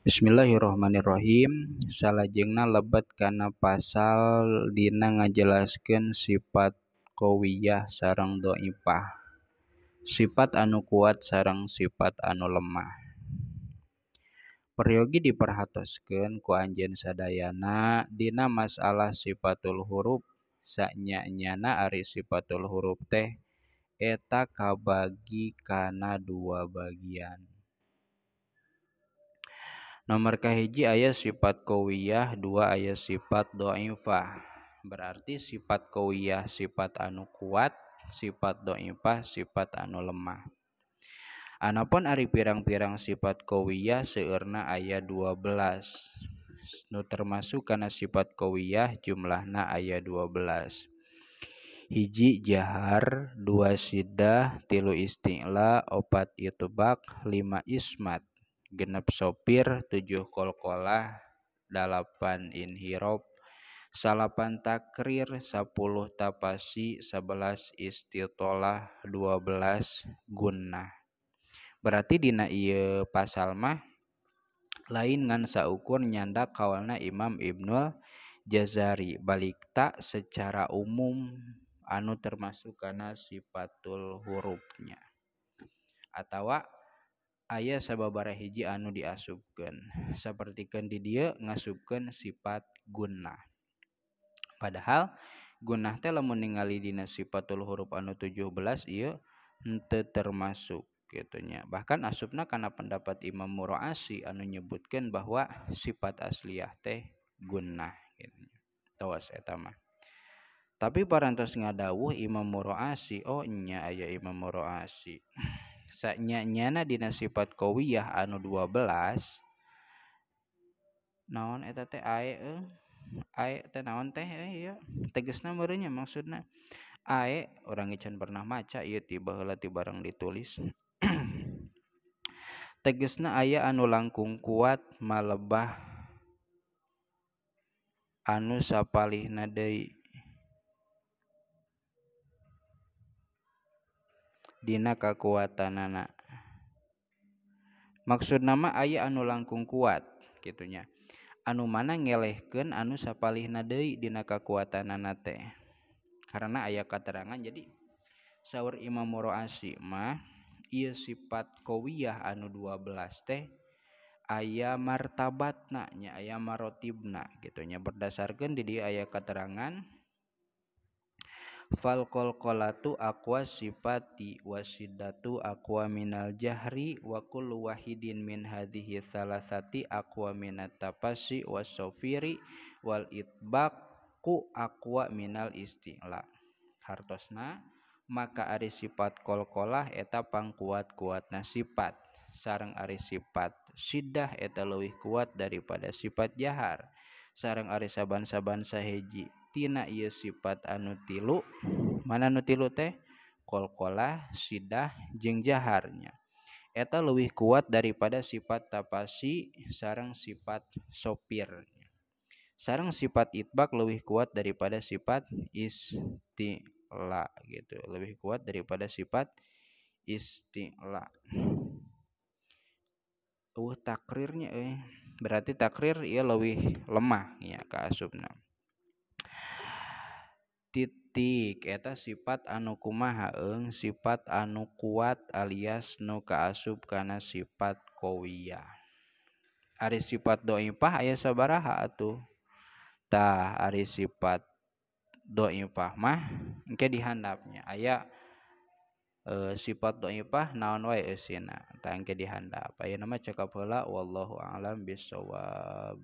Bismillahirrahmanirrahim salajengna lebat karena pasal Dina ngajelaskan sifat kowiyah sarang doipah, sifat anu kuat sarang sifat anu lemah peryogi diperhatoskan ku Anjen Sadayana Dina masalah sifatul huruf saknyanyana Ari sifatul huruf teh eta kabagi kana dua bagian Nomor kahiji ayat sifat kawiyah, dua ayat sifat doinfah Berarti sifat kawiyah sifat anu kuat, sifat doinfah sifat anu lemah. Anapun ari pirang-pirang sifat kawiyah seurna ayat belas Nu termasuk karena sifat kawiyah jumlahna ayat 12. Hiji jahar, dua sidah, tilu isti'la, opat itubak, lima ismat genep sopir, tujuh kola delapan inhirop, salapan takrir, sepuluh tapasi, sebelas istitolah, dua belas gunnah. Berarti dina iya pasal mah lain ngan saukur nyanda kawalna Imam Ibnul Jazari balik tak secara umum anu termasuk karena sifatul hurufnya. atau ayah sababara hiji anu diasupkan seperti di dia ngasupkan sifat guna padahal guna telah lamun ningali dina sifatul huruf anu 17 iya ente termasuk gitunya bahkan asupna karena pendapat Imam Muroasi anu nyebutkan bahwa sifat asliyah teh guna gitu tawas etama tapi parantos ngadawuh Imam Muroasi oh nya aya Imam Muroasi nyanya na dina sifat kowi ya anu 12 naoneta eh, naon teh eh, tegesnya maksud orang ngi pernahnah macatiba bareng ditulis tegesna aya anu langkung kuat malebah anu saaliih na kekuatan nana maksud nama ayah anu langkung kuat gitunya anu mana ngelehken anu sappalihnadridina kekuatan nana karena ayah katerangan jadi Saur Imam Muro asma ia sifat qwiyah anu 12 teh aya martabat nanya aya marotibna gitunya berdasarkan did ayah katerangan yang fal kolkolatu akwa sifati wasidatu aqua minal jahri wa kullu wahidin min hadhihi salasati aqua minat tapasi wasofiri wal ku aqua minal istila hartosna maka ari sifat kolkolah eta pangkuat kuat sifat. sarang ari sifat sidah eta leuwih kuat daripada sifat jahar sarang ari saban-saban saheji tina ia sifat anu tilu mana anu tilu teh kolkola sidah jeng jaharnya eta lebih kuat daripada sifat tapasi sarang sifat sopir sarang sifat itbak lebih kuat daripada sifat istila gitu lebih kuat daripada sifat istila uh takrirnya eh berarti takrir ia lebih lemah ya ke asubna titik eta sifat anu kumahaeng sifat anu kuat alias nu kaasup kana sifat qawiyah ari sifat dhaifah aya sabaraha atuh tah ari sifat dhaifah mah engke dihandapnya aya e, sifat dhaifah naon wae eusina tah engke dihandap aya nama cakap heula wallahu a'lam bisawab